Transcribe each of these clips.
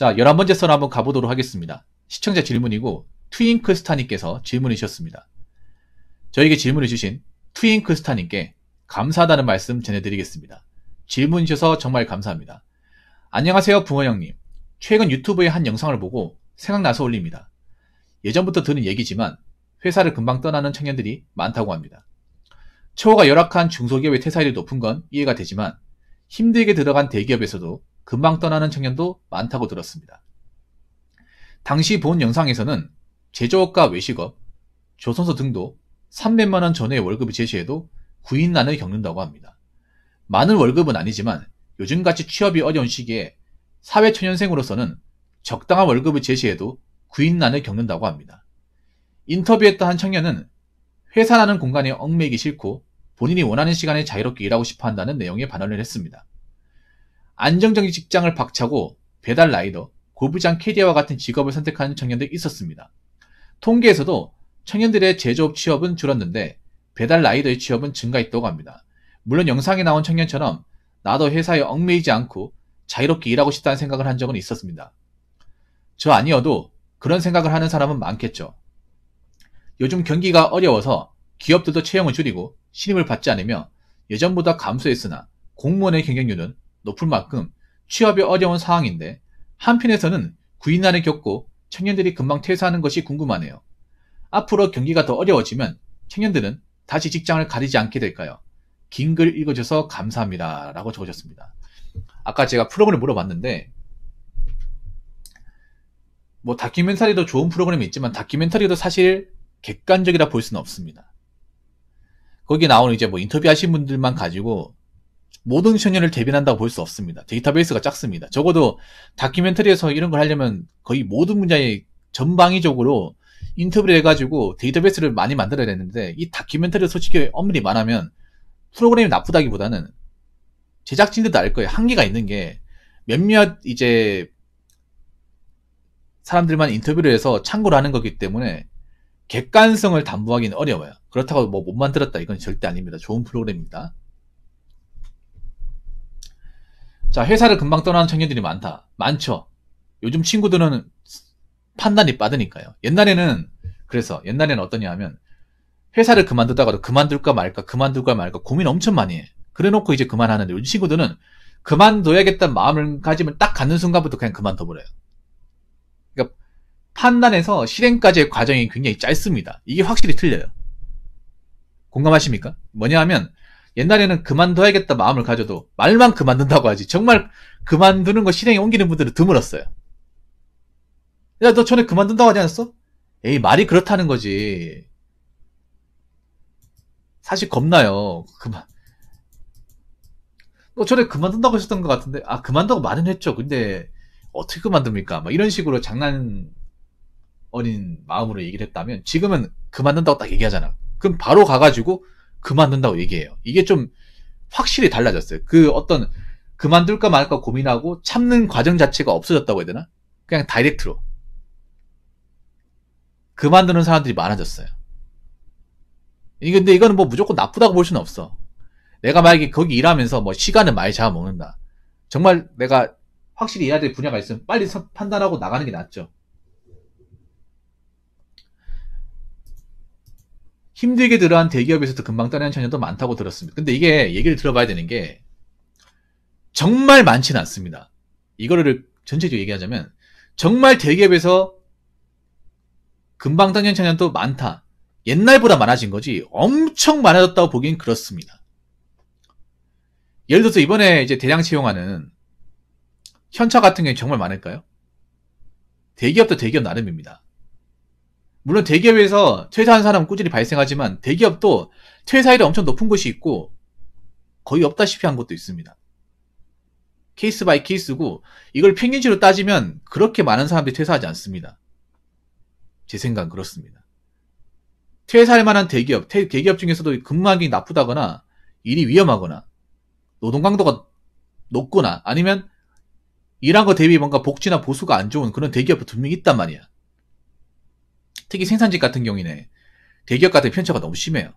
자, 11번째 선 한번 가보도록 하겠습니다. 시청자 질문이고 트윙크스타님께서 질문이셨습니다. 저에게 질문을 주신 트윙크스타님께 감사하다는 말씀 전해드리겠습니다. 질문 주셔서 정말 감사합니다. 안녕하세요 붕어 형님. 최근 유튜브의 한 영상을 보고 생각나서 올립니다. 예전부터 드는 얘기지만 회사를 금방 떠나는 청년들이 많다고 합니다. 처우가 열악한 중소기업의 퇴사율이 높은 건 이해가 되지만 힘들게 들어간 대기업에서도 금방 떠나는 청년도 많다고 들었습니다. 당시 본 영상에서는 제조업과 외식업, 조선소 등도 300만 원 전후의 월급을 제시해도 구인난을 겪는다고 합니다. 많은 월급은 아니지만 요즘같이 취업이 어려운 시기에 사회초년생으로서는 적당한 월급을 제시해도 구인난을 겪는다고 합니다. 인터뷰했던 한 청년은 회사라는 공간에 얽매이기 싫고 본인이 원하는 시간에 자유롭게 일하고 싶어 한다는 내용의 반언을 했습니다. 안정적인 직장을 박차고 배달 라이더, 고부장 캐디와 같은 직업을 선택하는 청년들이 있었습니다. 통계에서도 청년들의 제조업 취업은 줄었는데 배달 라이더의 취업은 증가했다고 합니다. 물론 영상에 나온 청년처럼 나도 회사에 얽매이지 않고 자유롭게 일하고 싶다는 생각을 한 적은 있었습니다. 저 아니어도 그런 생각을 하는 사람은 많겠죠. 요즘 경기가 어려워서 기업들도 채용을 줄이고 신임을 받지 않으며 예전보다 감소했으나 공무원의 경쟁률은 높을 만큼 취업이 어려운 상황인데 한편에서는 구인난을 겪고 청년들이 금방 퇴사하는 것이 궁금하네요. 앞으로 경기가 더 어려워지면 청년들은 다시 직장을 가리지 않게 될까요? 긴 글 읽어줘서 감사합니다. 라고 적으셨습니다. 아까 제가 프로그램을 물어봤는데 뭐 다큐멘터리도 좋은 프로그램이 있지만 다큐멘터리도 사실 객관적이라 볼 수는 없습니다. 거기에 나오는 이제 뭐 인터뷰 하신 분들만 가지고 모든 션년을 대변한다고 볼 수 없습니다. 데이터베이스가 작습니다. 적어도 다큐멘터리에서 이런 걸 하려면 거의 모든 분야에 전방위적으로 인터뷰를 해가지고 데이터베이스를 많이 만들어야 되는데 이 다큐멘터리 솔직히 엄밀히 말하면 프로그램이 나쁘다기보다는 제작진들도 알 거예요. 한계가 있는 게 몇몇 이제 사람들만 인터뷰를 해서 참고를 하는 거기 때문에 객관성을 담보하기는 어려워요. 그렇다고 뭐 못 만들었다 이건 절대 아닙니다. 좋은 프로그램입니다. 자, 회사를 금방 떠나는 청년들이 많다. 많죠. 요즘 친구들은 판단이 빠르니까요. 옛날에는 그래서 옛날에는 어떠냐 하면 회사를 그만두다가도 그만둘까 말까 그만둘까 말까 고민 엄청 많이 해. 그래놓고 이제 그만하는데 요즘 친구들은 그만둬야겠다는 마음을 가지면 딱 갖는 순간부터 그냥 그만둬버려요. 그러니까 판단에서 실행까지의 과정이 굉장히 짧습니다. 이게 확실히 틀려요. 공감하십니까? 뭐냐 하면 옛날에는 그만둬야겠다 마음을 가져도 말만 그만둔다고 하지 정말 그만두는 거 실행에 옮기는 분들은 드물었어요. 야 너 전에 그만둔다고 하지 않았어? 에이 말이 그렇다는 거지. 사실 겁나요. 그만. 너 전에 그만둔다고 하셨던 것 같은데 아 그만다고 말은 했죠. 근데 어떻게 그만둡니까? 막 이런 식으로 장난 어린 마음으로 얘기를 했다면 지금은 그만둔다고 딱 얘기하잖아. 그럼 바로 가가지고 그만둔다고 얘기해요. 이게 좀 확실히 달라졌어요. 그 어떤 그만둘까 말까 고민하고 참는 과정 자체가 없어졌다고 해야 되나? 그냥 다이렉트로. 그만두는 사람들이 많아졌어요. 근데 이거는 뭐 무조건 나쁘다고 볼 수는 없어. 내가 만약에 거기 일하면서 뭐 시간을 많이 잡아먹는다. 정말 내가 확실히 일해야 될 분야가 있으면 빨리 판단하고 나가는 게 낫죠. 힘들게 들어간 대기업에서도 금방 따내는 청년도 많다고 들었습니다. 근데 이게 얘기를 들어봐야 되는 게 정말 많지는 않습니다. 이거를 전체적으로 얘기하자면 정말 대기업에서 금방 따내는 청년도 많다. 옛날보다 많아진 거지 엄청 많아졌다고 보기엔 그렇습니다. 예를 들어서 이번에 이제 대량 채용하는 현차 같은 게 정말 많을까요? 대기업도 대기업 나름입니다. 물론 대기업에서 퇴사한 사람은 꾸준히 발생하지만 대기업도 퇴사율이 엄청 높은 곳이 있고 거의 없다시피 한 곳도 있습니다. 케이스 바이 케이스고 이걸 평균치로 따지면 그렇게 많은 사람들이 퇴사하지 않습니다. 제 생각은 그렇습니다. 퇴사할 만한 대기업, 태, 대기업 중에서도 근무하기 나쁘다거나 일이 위험하거나 노동 강도가 높거나 아니면 일한 거 대비 뭔가 복지나 보수가 안 좋은 그런 대기업도 분명히 있단 말이야. 특히 생산직 같은 경우에는 대기업 같은 편차가 너무 심해요.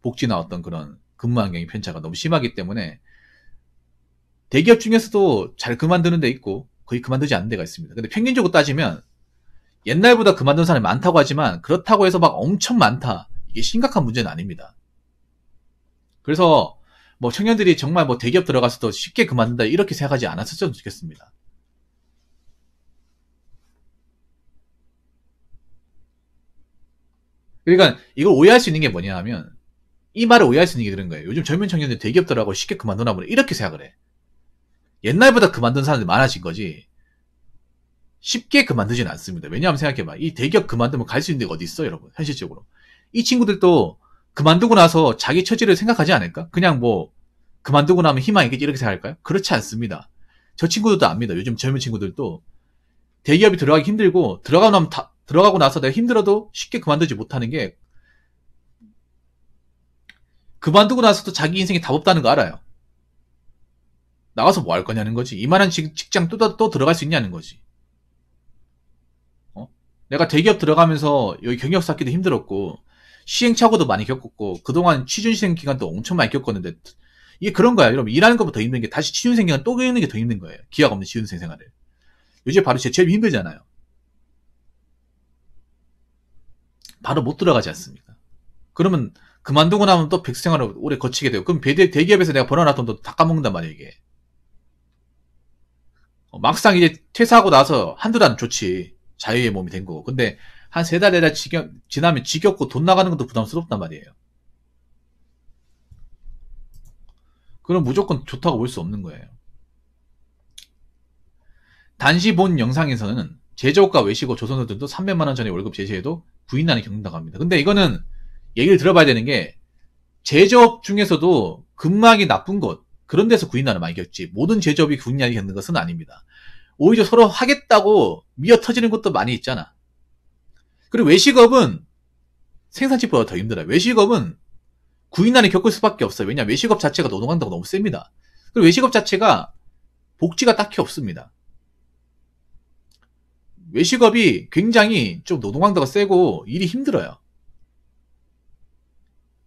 복지나 어떤 그런 근무 환경의 편차가 너무 심하기 때문에 대기업 중에서도 잘 그만두는 데 있고 거의 그만두지 않는 데가 있습니다. 근데 평균적으로 따지면 옛날보다 그만둔 사람이 많다고 하지만 그렇다고 해서 막 엄청 많다. 이게 심각한 문제는 아닙니다. 그래서 뭐 청년들이 정말 뭐 대기업 들어가서도 쉽게 그만둔다 이렇게 생각하지 않았었으면 좋겠습니다. 그러니까 이걸 오해할 수 있는 게 뭐냐 하면 이 말을 오해할 수 있는 게 그런 거예요. 요즘 젊은 청년들 대기업들하고 쉽게 그만두나 보네. 이렇게 생각을 해. 옛날보다 그만둔 사람들이 많아진 거지 쉽게 그만두진 않습니다. 왜냐하면 생각해봐. 이 대기업 그만두면 갈 수 있는 데가 어디 있어 여러분 현실적으로. 이 친구들도 그만두고 나서 자기 처지를 생각하지 않을까? 그냥 뭐 그만두고 나면 희망이겠지 이렇게 생각할까요? 그렇지 않습니다. 저 친구들도 압니다. 요즘 젊은 친구들도 대기업이 들어가기 힘들고 들어가고 나면 다 들어가고 나서 내가 힘들어도 쉽게 그만두지 못하는 게 그만두고 나서도 자기 인생이 답 없다는 거 알아요. 나가서 뭐 할 거냐는 거지. 이만한 직장 또, 또 들어갈 수 있냐는 거지. 어? 내가 대기업 들어가면서 여기 경력 쌓기도 힘들었고 시행착오도 많이 겪었고 그동안 취준생 기간도 엄청 많이 겪었는데 이게 그런 거야. 여러분 일하는 것보다 더 힘든 게 다시 취준생 기간 또 겪는 게 더 힘든 거예요. 기약 없는 취준생 생활을. 요즘 바로 제 제일 힘들잖아요. 바로 못 들어가지 않습니까? 그러면 그만두고 나면 또 백수생활을 오래 거치게 되고 그럼 대기, 업에서 내가 벌어놨던 돈 다 까먹는단 말이에요 이게 어, 막상 이제 퇴사하고 나서 한두 달은 좋지 자유의 몸이 된 거고 근데 한 세 달, 네달 지나면 지겹고 돈 나가는 것도 부담스럽단 말이에요 그럼 무조건 좋다고 볼 수 없는 거예요 단시 본 영상에서는 제조업과 외식업 조선업들도 300만원 전에 월급 제시해도 구인난이겪는다고합니다 근데 이거는 얘기를 들어봐야 되는 게 제조업 중에서도 근막이 나쁜 곳 그런 데서 구인난을 많이 겪지 모든 제조업이 구인난이 겪는 것은 아닙니다. 오히려 서로 하겠다고 미어터지는 것도 많이 있잖아. 그리고 외식업은 생산직보다 더 힘들어요. 외식업은 구인난을 겪을 수밖에 없어요. 왜냐 하면 외식업 자체가 노동한다고 너무 셉니다. 그리고 외식업 자체가 복지가 딱히 없습니다. 외식업이 굉장히 좀 노동강도가 세고 일이 힘들어요.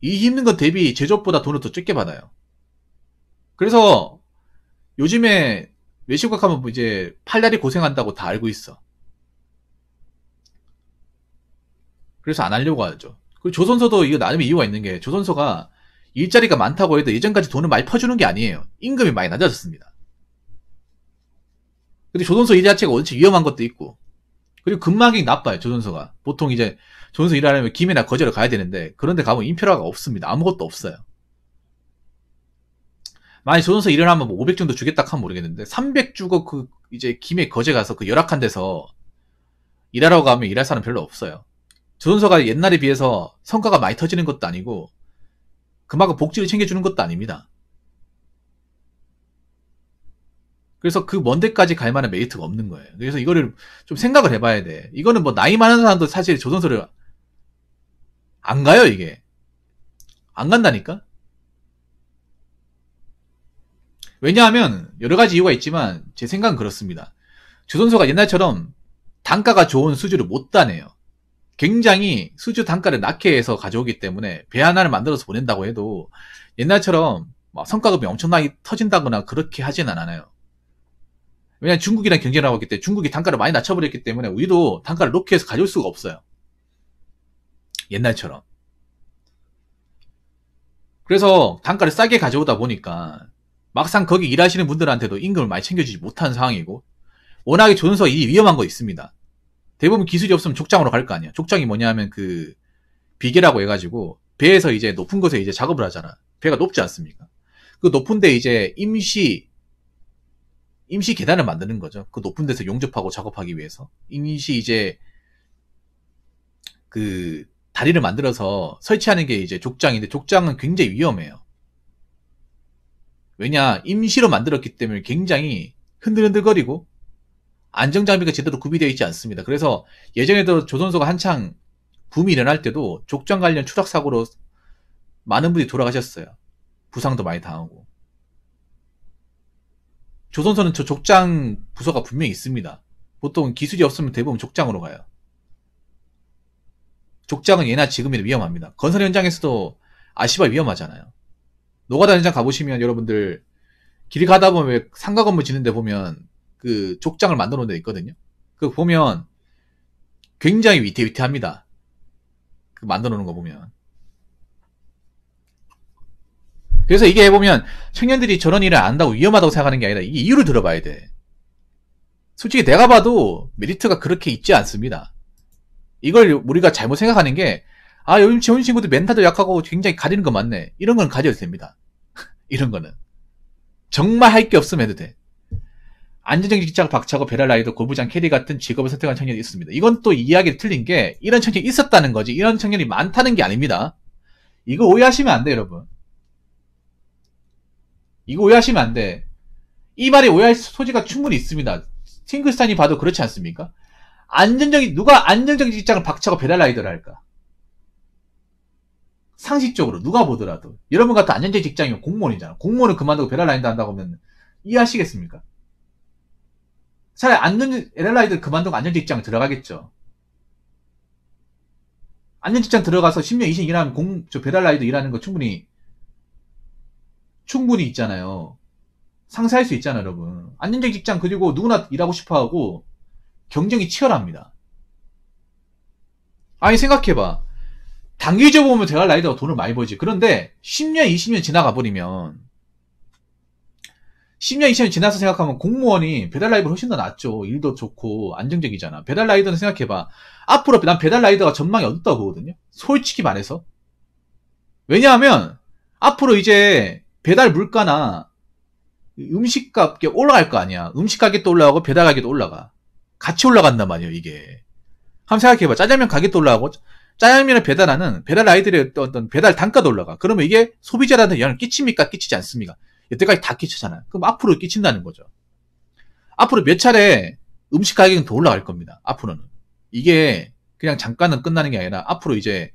이 힘든 것 대비 제조업보다 돈을 더 적게 받아요. 그래서 요즘에 외식업 하면 뭐 이제 팔다리 고생한다고 다 알고 있어. 그래서 안 하려고 하죠. 그리고 조선소도 이거 나름 이유가 있는 게 조선소가 일자리가 많다고 해도 예전까지 돈을 많이 퍼주는 게 아니에요. 임금이 많이 낮아졌습니다. 근데 조선소 일 자체가 원체 위험한 것도 있고 그리고 근막이 나빠요, 조선소가. 보통 이제 조선소 일하려면 김해나 거제로 가야 되는데 그런데 가면 인프라가 없습니다. 아무것도 없어요. 만약 조선소 일을 하면 뭐 500 정도 주겠다 하면 모르겠는데 300 주고 그 이제 김에 거제 가서 그 열악한 데서 일하라고 가면 일할 사람 별로 없어요. 조선소가 옛날에 비해서 성과가 많이 터지는 것도 아니고 그만큼 복지를 챙겨주는 것도 아닙니다. 그래서 그 먼데까지 갈 만한 메이트가 없는 거예요. 그래서 이거를 좀 생각을 해봐야 돼. 이거는 뭐 나이 많은 사람도 사실 조선소를 안 가요, 이게. 안 간다니까? 왜냐하면 여러 가지 이유가 있지만 제 생각은 그렇습니다. 조선소가 옛날처럼 단가가 좋은 수주를 못 따내요. 굉장히 수주 단가를 낮게 해서 가져오기 때문에 배 하나를 만들어서 보낸다고 해도 옛날처럼 성과급이 엄청나게 터진다거나 그렇게 하진 않아요. 왜냐 중국이랑 경쟁 하고 있기 때문에 중국이 단가를 많이 낮춰버렸기 때문에 우리도 단가를 높게 해서 가져올 수가 없어요. 옛날처럼. 그래서 단가를 싸게 가져오다 보니까 막상 거기 일하시는 분들한테도 임금을 많이 챙겨주지 못한 상황이고 워낙에 조선소 일이 위험한 거 있습니다. 대부분 기술이 없으면 족장으로 갈 거 아니야. 족장이 뭐냐 하면 그 비계라고 해가지고 배에서 이제 높은 곳에 이제 작업을 하잖아. 배가 높지 않습니까? 그 높은데 이제 임시 임시 계단을 만드는 거죠. 그 높은 데서 용접하고 작업하기 위해서. 임시 이제 그 다리를 만들어서 설치하는 게 이제 족장인데 족장은 굉장히 위험해요. 왜냐 임시로 만들었기 때문에 굉장히 흔들흔들거리고 안정 장비가 제대로 구비되어 있지 않습니다. 그래서 예전에도 조선소가 한창 붐이 일어날 때도 족장 관련 추락 사고로 많은 분이 돌아가셨어요. 부상도 많이 당하고. 조선소는 저 족장 부서가 분명히 있습니다. 보통 기술이 없으면 대부분 족장으로 가요. 족장은 예나 지금이나 위험합니다. 건설 현장에서도 아시바 위험하잖아요. 노가다 현장 가보시면 여러분들 길 가다 보면 왜 상가 건물 짓는데 보면 그 족장을 만들어 놓은 데 있거든요. 그 보면 굉장히 위태위태합니다. 그 만들어 놓은 거 보면. 그래서 이게 해 보면 청년들이 저런 일을 안다고 위험하다고 생각하는 게 아니라 이게 이유를 들어봐야 돼. 솔직히 내가 봐도 메리트가 그렇게 있지 않습니다. 이걸 우리가 잘못 생각하는 게, 아, 요즘 재은 친구들 멘탈도 약하고 굉장히 가리는 거 맞네. 이런 건가져도 됩니다. 이런 거는. 정말 할 게 없으면 해도 돼. 안정적인 직장 박차고 베랄라이더 고부장 캐리 같은 직업을 선택한 청년이 있습니다. 이건 또 이야기를 틀린 게 이런 청년이 있었다는 거지 이런 청년이 많다는 게 아닙니다. 이거 오해하시면 안 돼 여러분. 이거 오해하시면 안 돼. 이말이 오해할 소지가 충분히 있습니다. 싱글스탄이 봐도 그렇지 않습니까? 안정적인, 누가 안정적인 직장을 박차고 배달라이더를 할까? 상식적으로, 누가 보더라도. 여러분 같은 안정적인 직장이면 공무원이잖아. 공무원을 그만두고 배달라이더 한다고 하면 이해하시겠습니까? 차라리 안전, 에랄라이들 그만두고 안정적 직장 들어가겠죠. 안전직장 들어가서 10년, 20년 일하면 공, 저 배달라이더 일하는 거 충분히 충분히 있잖아요. 상사할수 있잖아요, 여러분. 안정적 직장 그리고 누구나 일하고 싶어 하고 경쟁이 치열합니다. 아니 생각해봐. 단기적으로 보면 대할 라이더가 돈을 많이 벌지. 그런데 10년, 20년 지나가 버리면 10년, 20년 지나서 생각하면 공무원이 배달 라이더 훨씬 더 낫죠. 일도 좋고 안정적이잖아. 배달 라이더는 생각해봐. 앞으로 난 배달 라이더가 전망이 어둡다고 보거든요. 솔직히 말해서. 왜냐하면 앞으로 이제 배달 물가나 음식값 게 올라갈 거 아니야. 음식 가격도 올라가고 배달 가격도 올라가. 같이 올라간단 말이에요, 이게. 한번 생각해봐. 짜장면 가격도 올라가고 짜장면을 배달하는 배달 아이들의 어떤 배달 단가도 올라가. 그러면 이게 소비자라는 영향을 끼칩니까? 끼치지 않습니까? 여태까지 다끼치잖아 그럼 앞으로 끼친다는 거죠. 앞으로 몇 차례 음식 가격은 더 올라갈 겁니다. 앞으로는. 이게 그냥 잠깐은 끝나는 게 아니라 앞으로 이제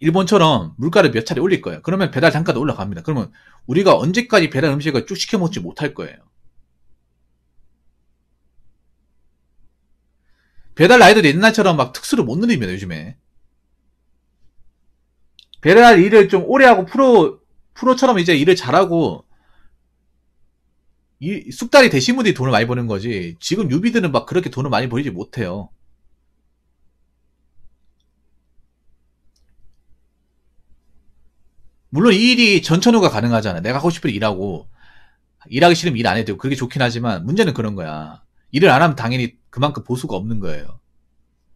일본처럼 물가를 몇 차례 올릴 거예요. 그러면 배달 단가도 올라갑니다. 그러면 우리가 언제까지 배달 음식을 쭉 시켜 먹지 못할 거예요. 배달 라이더 옛날처럼 막 특수를 못 누립니다, 요즘에. 배달 일을 좀 오래 하고 프로, 프로처럼 이제 일을 잘하고, 이, 쑥다리 대신 분들이 돈을 많이 버는 거지, 지금 유비들은 막 그렇게 돈을 많이 벌지 못해요. 물론 이 일이 전천후가 가능하잖아. 내가 하고 싶은 일하고 일하기 싫으면 일 안 해도 되고 그게 좋긴 하지만 문제는 그런 거야. 일을 안 하면 당연히 그만큼 보수가 없는 거예요.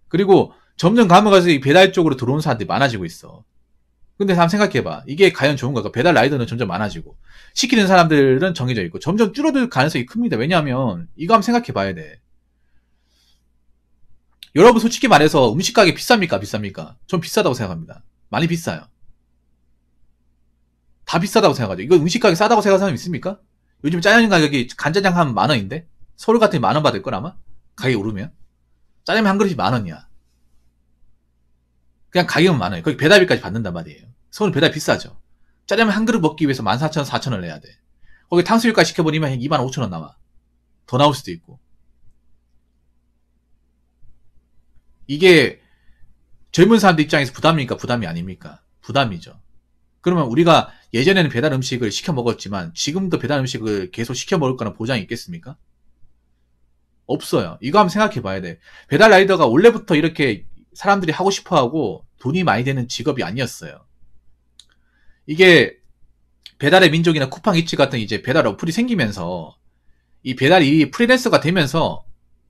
그리고 점점 가면 가서 이 배달 쪽으로 들어오는 사람들이 많아지고 있어. 근데 한번 생각해봐. 이게 과연 좋은가? 까 배달 라이더는 점점 많아지고 시키는 사람들은 정해져 있고 점점 줄어들 가능성이 큽니다. 왜냐하면 이거 한번 생각해봐야 돼. 여러분 솔직히 말해서 음식 가게 비쌉니까? 비쌉니까? 전 비싸다고 생각합니다. 많이 비싸요. 다 비싸다고 생각하죠. 이거 음식 가격 싸다고 생각하는 사람 있습니까? 요즘 짜장면 가격이 간짜장 하면 만 원인데 서울 같은 만원 받을 거라마 가격이 오르면 짜장면 한 그릇이 만 원이야. 그냥 가격은 만 원이에요. 거기 배달비까지 받는단 말이에요. 서울 배달 비싸죠. 짜장면 한 그릇 먹기 위해서 만 사천 사천 원 내야 돼. 거기 탕수육까지 시켜버리면 이만 오천 원 남아. 더 나올 수도 있고. 이게 젊은 사람들 입장에서 부담입니까 부담이 아닙니까? 부담이죠. 그러면 우리가 예전에는 배달 음식을 시켜 먹었지만 지금도 배달 음식을 계속 시켜 먹을 거는 보장이 있겠습니까? 없어요. 이거 한번 생각해 봐야 돼. 배달 라이더가 원래부터 이렇게 사람들이 하고 싶어 하고 돈이 많이 되는 직업이 아니었어요. 이게 배달의 민족이나 쿠팡 이츠 같은 이제 배달 어플이 생기면서 이 배달이 프리랜서가 되면서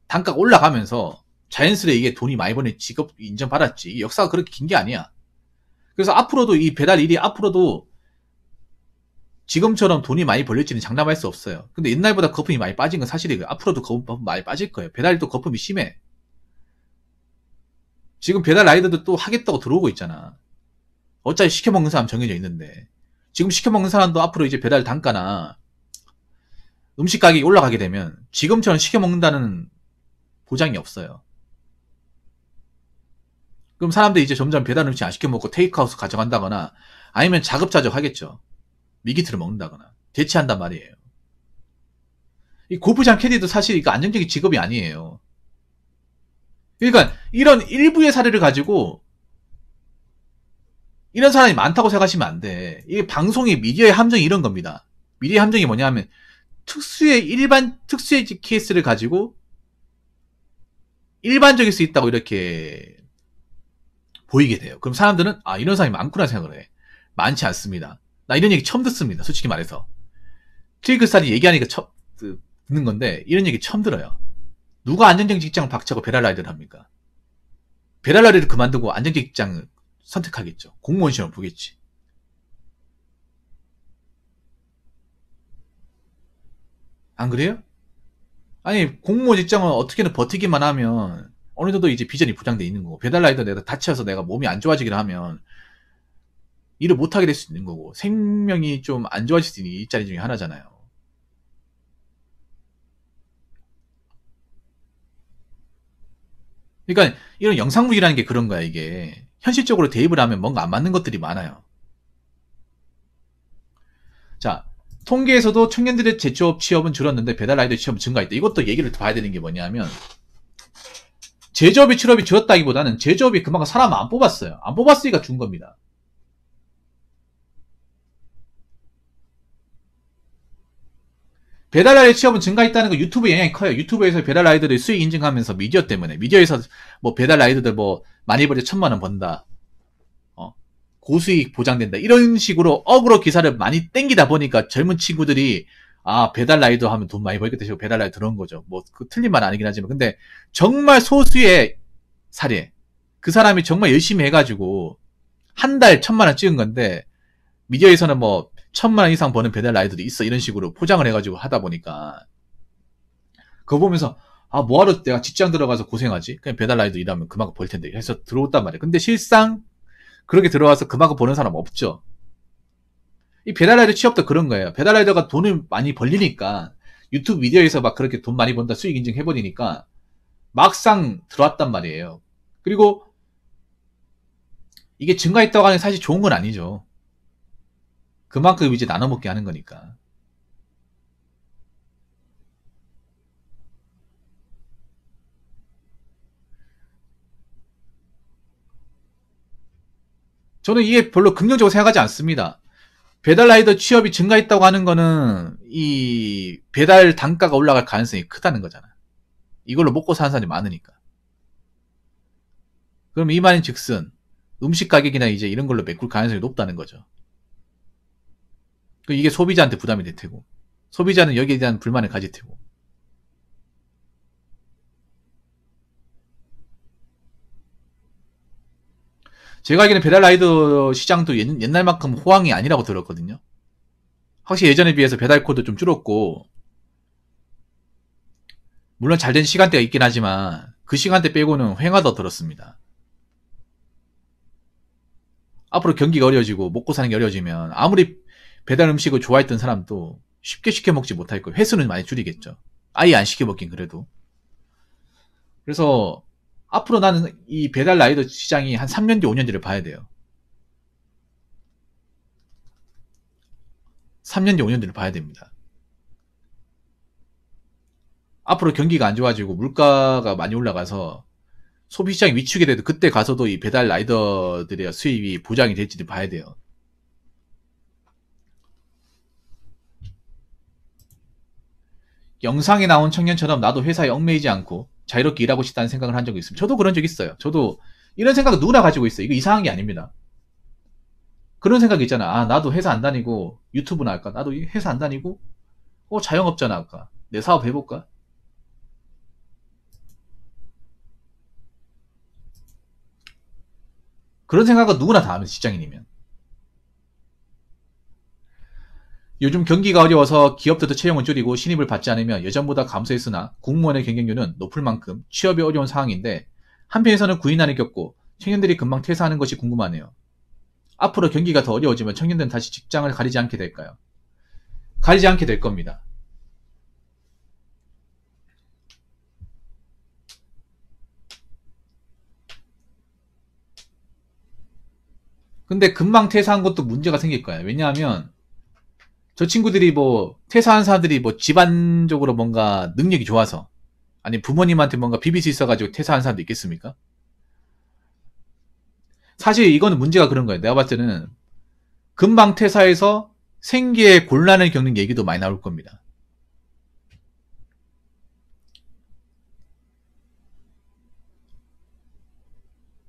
단가가 올라가면서 자연스레 이게 돈이 많이 버는 직업 인정받았지. 역사가 그렇게 긴 게 아니야. 그래서 앞으로도 이 배달 일이 앞으로도 지금처럼 돈이 많이 벌릴지는 장담할 수 없어요. 근데 옛날보다 거품이 많이 빠진 건 사실이고요. 앞으로도 거품 많이 빠질 거예요. 배달이또 거품이 심해. 지금 배달 라이더도 또 하겠다고 들어오고 있잖아. 어차피 시켜먹는 사람 정해져 있는데. 지금 시켜먹는 사람도 앞으로 이제 배달 단가나 음식 가격이 올라가게 되면 지금처럼 시켜먹는다는 보장이 없어요. 그럼 사람들이 이제 점점 배달 음식 안 시켜먹고 테이크아웃 가져간다거나 아니면 자급자족 하겠죠. 미기트를 먹는다거나 대체한단 말이에요. 이고부장 캐디도 사실 이거 안정적인 직업이 아니에요. 그러니까 이런 일부의 사례를 가지고 이런 사람이 많다고 생각하시면 안 돼. 이게 방송의 미디어의 함정이 이런 겁니다. 미디어의 함정이 뭐냐 하면 특수의 일반 특수의 케이스를 가지고 일반적일 수 있다고 이렇게 보이게 돼요. 그럼 사람들은 아 이런 사람이 많구나 생각을 해. 많지 않습니다. 나 이런 얘기 처음 듣습니다. 솔직히 말해서. 트리그살이 얘기하니까 처, 그, 듣는 건데 이런 얘기 처음 들어요. 누가 안정적 직장을 박차고 베랄라이드를 합니까? 베랄라이드를 그만두고 안정적 직장을 선택하겠죠. 공무원 시험 을 보겠지. 안 그래요? 아니 공무원 직장은 어떻게든 버티기만 하면 어느 정도 이제 비전이 보장돼 있는 거고 배달라이더 내가 다치어서 내가 몸이 안 좋아지기를 하면 일을 못하게 될 수 있는 거고 생명이 좀 안 좋아질 수 있는 일자리 중에 하나잖아요. 그러니까 이런 영상물이라는 게 그런 거야 이게 현실적으로 대입을 하면 뭔가 안 맞는 것들이 많아요. 자 통계에서도 청년들의 제조업 취업은 줄었는데 배달 라이더 취업은 증가했다. 이것도 얘기를 봐야 되는 게 뭐냐면 제조업의 취업이 줄었다기보다는 제조업이 그만큼 사람 안 뽑았어요. 안 뽑았으니까 준 겁니다. 배달라이 취업은 증가했다는 거 유튜브 영향이 커요. 유튜브에서 배달라이드를 수익 인증하면서 미디어 때문에 미디어에서 뭐 배달라이드들 뭐 많이 벌이 천만 원 번다. 어, 고수익 보장된다. 이런 식으로 억으로 기사를 많이 땡기다 보니까 젊은 친구들이 아 배달라이드 하면 돈 많이 벌겠다 싶고 배달라이드 들어온 거죠. 뭐 그 틀린 말 아니긴 하지만 근데 정말 소수의 사례. 그 사람이 정말 열심히 해가지고 한 달 천만 원 찍은 건데 미디어에서는 뭐 천만 원 이상 버는 배달 라이더도 있어 이런 식으로 포장을 해가지고 하다 보니까 그거 보면서 아 뭐하러 내가 직장 들어가서 고생하지 그냥 배달 라이더 일하면 그만큼 벌 텐데 해서 들어왔단 말이야 근데 실상 그렇게 들어와서 그만큼 버는 사람 없죠 이 배달 라이더 취업도 그런 거예요 배달 라이더가 돈을 많이 벌리니까 유튜브 미디어에서 막 그렇게 돈 많이 번다 수익 인증 해버리니까 막상 들어왔단 말이에요 그리고 이게 증가했다고 하는 사실 좋은 건 아니죠 그만큼 이제 나눠 먹게 하는 거니까. 저는 이게 별로 긍정적으로 생각하지 않습니다. 배달라이더 취업이 증가했다고 하는 거는 이 배달 단가가 올라갈 가능성이 크다는 거잖아. 이걸로 먹고 사는 사람이 많으니까. 그럼 이만인 즉슨 음식 가격이나 이제 이런 걸로 메꿀 가능성이 높다는 거죠. 그 이게 소비자한테 부담이 될 테고 소비자는 여기에 대한 불만을 가질 테고 제가 알기로는 배달라이더 시장도 옛, 날만큼 호황이 아니라고 들었거든요. 확실히 예전에 비해서 배달코드좀 줄었고, 물론 잘된 시간대가 있긴 하지만, 그 시간대 빼고는 횡화도 들었습니다. 앞으로 경기가 어려워지고, 먹고 사는 게 어려워지면, 아무리 배달 음식을 좋아했던 사람도 쉽게 시켜 먹지 못할 거예요. 횟수는 많이 줄이겠죠. 아예 안 시켜 먹긴 그래도. 그래서 앞으로 나는 이 배달 라이더 시장이 한 3년 뒤, 5년 뒤를 봐야 돼요. 3년 뒤, 5년 뒤를 봐야 됩니다. 앞으로 경기가 안 좋아지고 물가가 많이 올라가서 소비시장이 위축이 돼도 그때 가서도 이 배달 라이더들의 수입이 보장이 될지도 봐야 돼요. 영상에 나온 청년처럼 나도 회사에 얽매이지 않고 자유롭게 일하고 싶다는 생각을 한 적이 있습니다. 저도 그런 적 있어요. 저도 이런 생각을 누구나 가지고 있어요. 이거 이상한 게 아닙니다. 그런 생각이 있잖아. 아, 나도 회사 안 다니고 유튜브나 할까? 나도 회사 안 다니고 어, 자영업자나 할까? 내 사업 해볼까? 그런 생각은 누구나 다 하면 직장인이면. 요즘 경기가 어려워서 기업들도 채용을 줄이고 신입을 받지 않으면 예전보다 감소했으나 공무원의 경쟁률은 높을 만큼 취업이 어려운 상황인데 한편에서는 구인난을 겪고 청년들이 금방 퇴사하는 것이 궁금하네요. 앞으로 경기가 더 어려워지면 청년들은 다시 직장을 가리지 않게 될까요? 가리지 않게 될 겁니다. 근데 금방 퇴사한 것도 문제가 생길 거예요. 왜냐하면 저 친구들이 뭐 퇴사한 사들이 람뭐 집안적으로 뭔가 능력이 좋아서 아니 부모님한테 뭔가 비빌 수 있어가지고 퇴사한 사람도 있겠습니까? 사실 이거는 문제가 그런 거예요. 내가 봤을 때는 금방 퇴사해서 생계에 곤란을 겪는 얘기도 많이 나올 겁니다.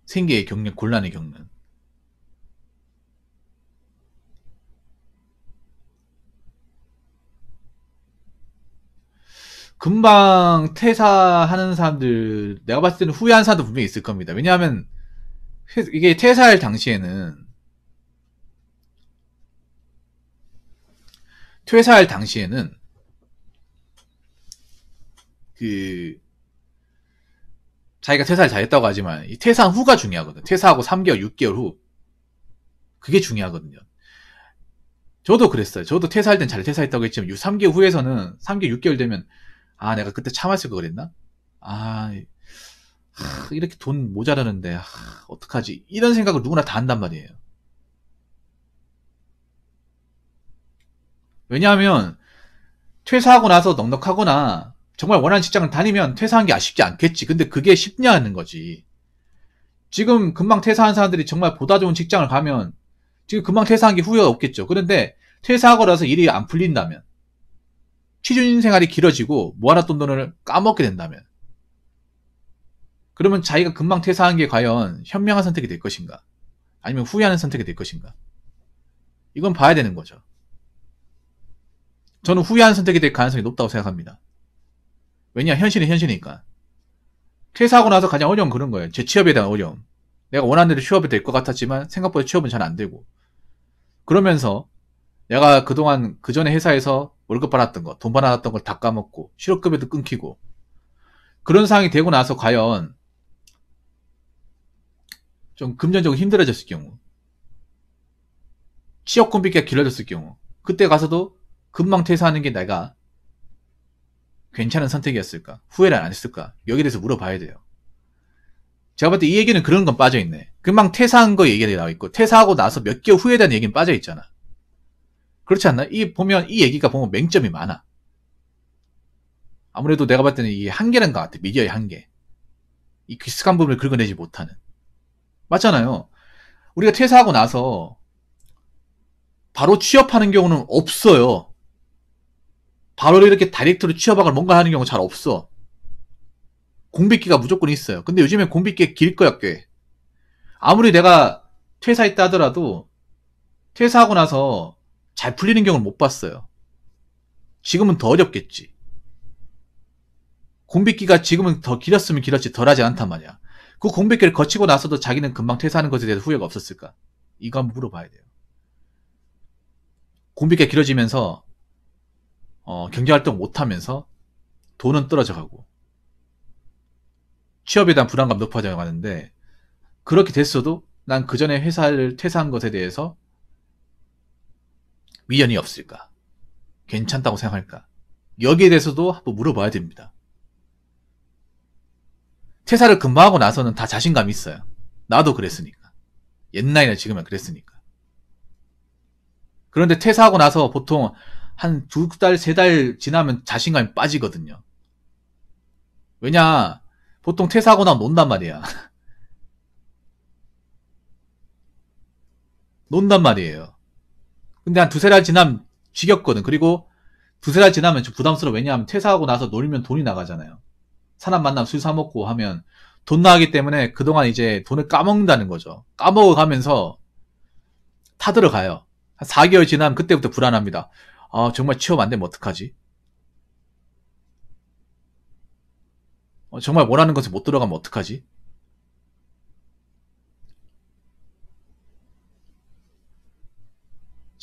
생계에 겪는 곤란을 겪는 금방 퇴사하는 사람들 내가 봤을 때는 후회하는 사람도 분명히 있을 겁니다. 왜냐하면 이게 퇴사할 당시에는 퇴사할 당시에는 그 자기가 퇴사를 잘했다고 하지만 이 퇴사 후가 중요하거든 퇴사하고 3개월, 6개월 후 그게 중요하거든요. 저도 그랬어요. 저도 퇴사할 땐 잘 퇴사했다고 했지만 3개월 후에서는 3개월, 6개월 되면 아, 내가 그때 차 마실 거 그랬나? 아, 하, 이렇게 돈 모자라는데, 하, 어떡하지? 이런 생각을 누구나 다 한단 말이에요. 왜냐하면, 퇴사하고 나서 넉넉하거나, 정말 원하는 직장을 다니면 퇴사한 게 아쉽지 않겠지. 근데 그게 쉽냐는 거지. 지금 금방 퇴사한 사람들이 정말 보다 좋은 직장을 가면, 지금 금방 퇴사한 게 후회가 없겠죠. 그런데, 퇴사하고 나서 일이 안 풀린다면, 취준 생활이 길어지고 모아놨던 돈을 까먹게 된다면 그러면 자기가 금방 퇴사한 게 과연 현명한 선택이 될 것인가? 아니면 후회하는 선택이 될 것인가? 이건 봐야 되는 거죠. 저는 후회하는 선택이 될 가능성이 높다고 생각합니다. 왜냐, 현실은 현실이니까. 퇴사하고 나서 가장 어려운 그런 거예요. 제 취업에 대한 어려움. 내가 원하는 대로 취업이 될 것 같았지만 생각보다 취업은 잘 안 되고. 그러면서 내가 그동안 그 전에 회사에서 월급 받았던 거, 돈 받았던 걸 다 까먹고 실업급여도 끊기고 그런 상황이 되고 나서 과연 좀 금전적으로 힘들어졌을 경우 취업 콤비가 길어졌을 경우 그때 가서도 금방 퇴사하는 게 내가 괜찮은 선택이었을까? 후회를 안 했을까? 여기에 대해서 물어봐야 돼요. 제가 봤을 때 이 얘기는 그런 건 빠져있네. 금방 퇴사한 거 얘기가 나와 있고 퇴사하고 나서 몇 개월 후에 대한 얘기는 빠져있잖아. 그렇지 않나? 이 보면 이 얘기가 보면 맹점이 많아. 아무래도 내가 봤을 때는 이게 한계란 것 같아. 미디어의 한계. 이 귀숙한 부분을 긁어내지 못하는. 맞잖아요. 우리가 퇴사하고 나서 바로 취업하는 경우는 없어요. 바로 이렇게 다이렉트로 취업하거나 뭔가 하는 경우 잘 없어. 공백기가 무조건 있어요. 근데 요즘엔 공백기가 길 거야, 꽤. 아무리 내가 퇴사했다 하더라도 퇴사하고 나서 잘 풀리는 경우는못 봤어요. 지금은 더 어렵겠지. 공백기가 지금은 더 길었으면 길었지 덜하지 않단 말이야. 그 공백기를 거치고 나서도 자기는 금방 퇴사하는 것에 대해서 후회가 없었을까? 이거 한번 물어봐야 돼요. 공백기가 길어지면서 어, 경제활동 못하면서 돈은 떨어져가고 취업에 대한 불안감 높아져가는데 그렇게 됐어도 난 그 전에 회사를 퇴사한 것에 대해서 위안이 없을까? 괜찮다고 생각할까? 여기에 대해서도 한번 물어봐야 됩니다. 퇴사를 근무 하고 나서는 다 자신감이 있어요. 나도 그랬으니까. 옛날이나 지금은 그랬으니까. 그런데 퇴사하고 나서 보통 한 두 달, 세 달 지나면 자신감이 빠지거든요. 왜냐, 보통 퇴사하고 나면 논단 말이야. 논단 말이에요. 근데 한 두세 달 지나면 죽였거든 그리고 두세 달 지나면 좀 부담스러워. 왜냐하면 퇴사하고 나서 놀면 돈이 나가잖아요. 사람 만나면 술 사먹고 하면 돈 나가기 때문에 그동안 이제 돈을 까먹는다는 거죠. 까먹어가면서 타들어가요. 한 4개월 지나면 그때부터 불안합니다. 아, 정말 취업 안 되면 어떡하지? 어, 정말 원하는 것에 못 들어가면 어떡하지?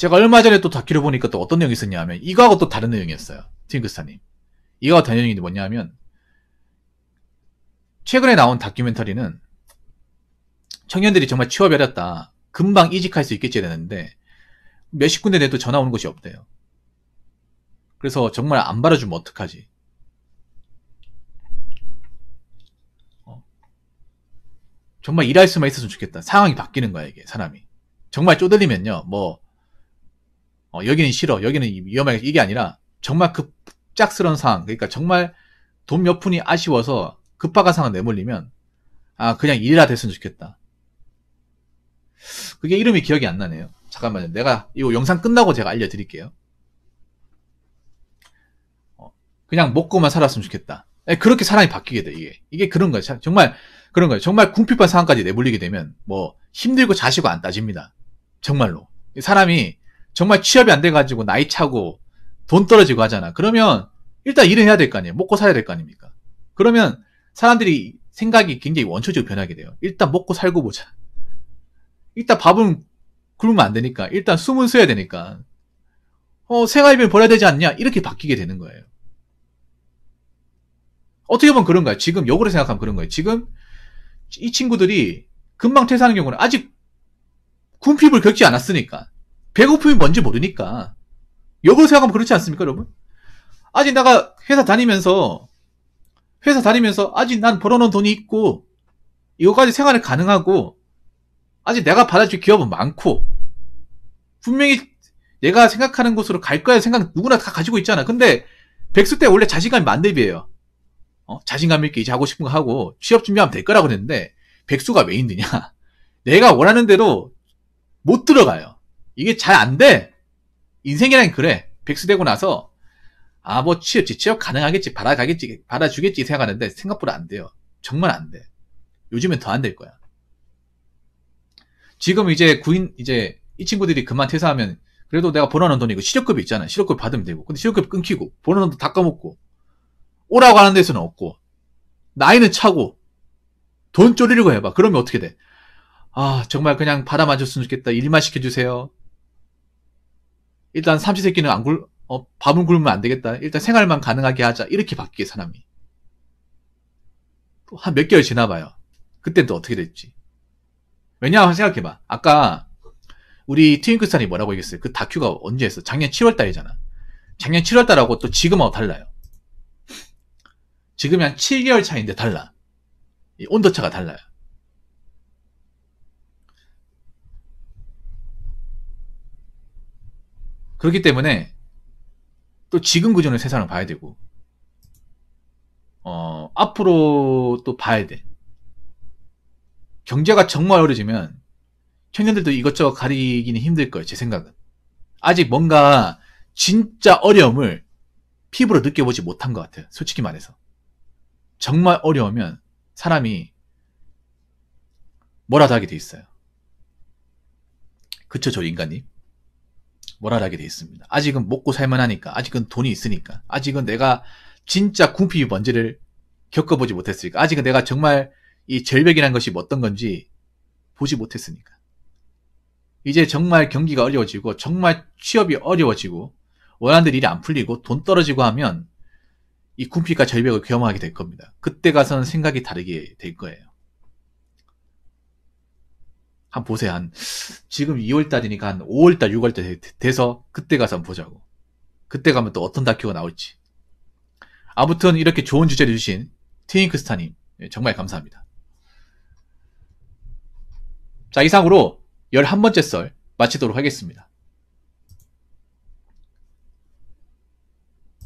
제가 얼마 전에 또 다큐를 보니까 또 어떤 내용이 있었냐면 이거하고 또 다른 내용이었어요. 팅크스타님. 이거와 다른 내용이 뭐냐면 최근에 나온 다큐멘터리는 청년들이 정말 취업어렸다 금방 이직할 수 있겠지 되는데 몇십 군데 내도 전화 오는 곳이 없대요. 그래서 정말 안 받아주면 어떡하지? 어. 정말 일할 수만 있었으면 좋겠다. 상황이 바뀌는 거야 이게 사람이. 정말 쪼들리면요 뭐 어, 여기는 싫어, 여기는 위험해 이게 아니라 정말 급짝스러운 상황, 그러니까 정말 돈 몇 푼이 아쉬워서 급박한 상황 내몰리면 아 그냥 일이라 됐으면 좋겠다. 그게 이름이 기억이 안 나네요. 잠깐만요. 내가 이거 영상 끝나고 제가 알려드릴게요. 어, 그냥 먹고만 살았으면 좋겠다. 예, 그렇게 사람이 바뀌게 돼 이게 이게 그런 거예요. 정말 그런 거예요. 정말 궁핍한 상황까지 내몰리게 되면 뭐 힘들고 자시고 안 따집니다. 정말로 사람이 정말 취업이 안 돼가지고 나이 차고 돈 떨어지고 하잖아. 그러면 일단 일을 해야 될 거 아니에요. 먹고 살아야 될 거 아닙니까? 그러면 사람들이 생각이 굉장히 원초적으로 변하게 돼요. 일단 먹고 살고 보자. 일단 밥은 굶으면 안 되니까. 일단 숨은 쉬어야 되니까. 어, 생활비를 벌어야 되지 않냐? 이렇게 바뀌게 되는 거예요. 어떻게 보면 그런 거예요. 지금 역으로 생각하면 그런 거예요. 지금 이 친구들이 금방 퇴사하는 경우는 아직 군핍을 겪지 않았으니까. 배고픔이 뭔지 모르니까. 역으로 생각하면 그렇지 않습니까, 여러분? 아직 내가 회사 다니면서, 회사 다니면서 아직 난 벌어놓은 돈이 있고, 이거까지 생활이 가능하고, 아직 내가 받아줄 기업은 많고, 분명히 내가 생각하는 곳으로 갈 거야 생각 누구나 다 가지고 있잖아. 근데 백수 때 원래 자신감이 만렙이에요. 어? 자신감 있게 이제 하고 싶은 거 하고 취업 준비하면 될 거라고 그랬는데 백수가 왜 있느냐? 내가 원하는 대로 못 들어가요. 이게 잘 안 돼. 인생이란 그래. 백수 되고 나서 아 뭐 취업지 취업 가능하겠지 받아가겠지 받아주겠지 생각하는데 생각보다 안 돼요. 정말 안 돼. 요즘엔 더 안 될 거야. 지금 이제 구인 이제 이 친구들이 그만 퇴사하면 그래도 내가 보어는 돈이고 실업급 있잖아. 실업급 받으면 되고 근데 실업급 끊기고 보어는 돈 다 까먹고 오라고 하는 데서는 없고 나이는 차고 돈 쪼리려고 해봐. 그러면 어떻게 돼? 아 정말 그냥 받아 맞았으면 좋겠다. 일만 시켜주세요. 일단 삼시세끼는 안 굶, 어, 밥은 굶으면 안 되겠다. 일단 생활만 가능하게 하자. 이렇게 바뀌게 사람이. 한 몇 개월 지나봐요. 그땐 또 어떻게 됐지? 왜냐하면 생각해봐. 아까 우리 트윙크산이 뭐라고 얘기했어요? 그 다큐가 언제 했어? 작년 7월달이잖아. 작년 7월달하고 또 지금하고 달라요. 지금이 한 7개월 차인데 달라. 온도차가 달라요. 그렇기 때문에 또 지금 그전에 세상을 봐야 되고 어, 앞으로 또 봐야 돼. 경제가 정말 어려지면 청년들도 이것저것 가리기는 힘들 거예요. 제 생각은. 아직 뭔가 진짜 어려움을 피부로 느껴보지 못한 것 같아요. 솔직히 말해서. 정말 어려우면 사람이 뭐라도 하게 돼 있어요. 그쵸, 저 인간님? 모랄하게 돼 있습니다. 아직은 먹고 살만하니까, 아직은 돈이 있으니까, 아직은 내가 진짜 궁핍이 뭔지를 겪어보지 못했으니까, 아직은 내가 정말 이 절벽이란 것이 뭐 어떤 건지 보지 못했으니까. 이제 정말 경기가 어려워지고, 정말 취업이 어려워지고, 원하는 일이 안 풀리고, 돈 떨어지고 하면 이 궁핍과 절벽을 경험하게 될 겁니다. 그때 가서는 생각이 다르게 될 거예요. 한보세한 지금 2월달이니까 한 5월달, 6월달 돼서 그때 가서 한번 보자고. 그때 가면 또 어떤 다큐가 나올지. 아무튼 이렇게 좋은 주제를 주신 트윙크스타님 예, 정말 감사합니다. 자 이상으로 11번째 썰 마치도록 하겠습니다.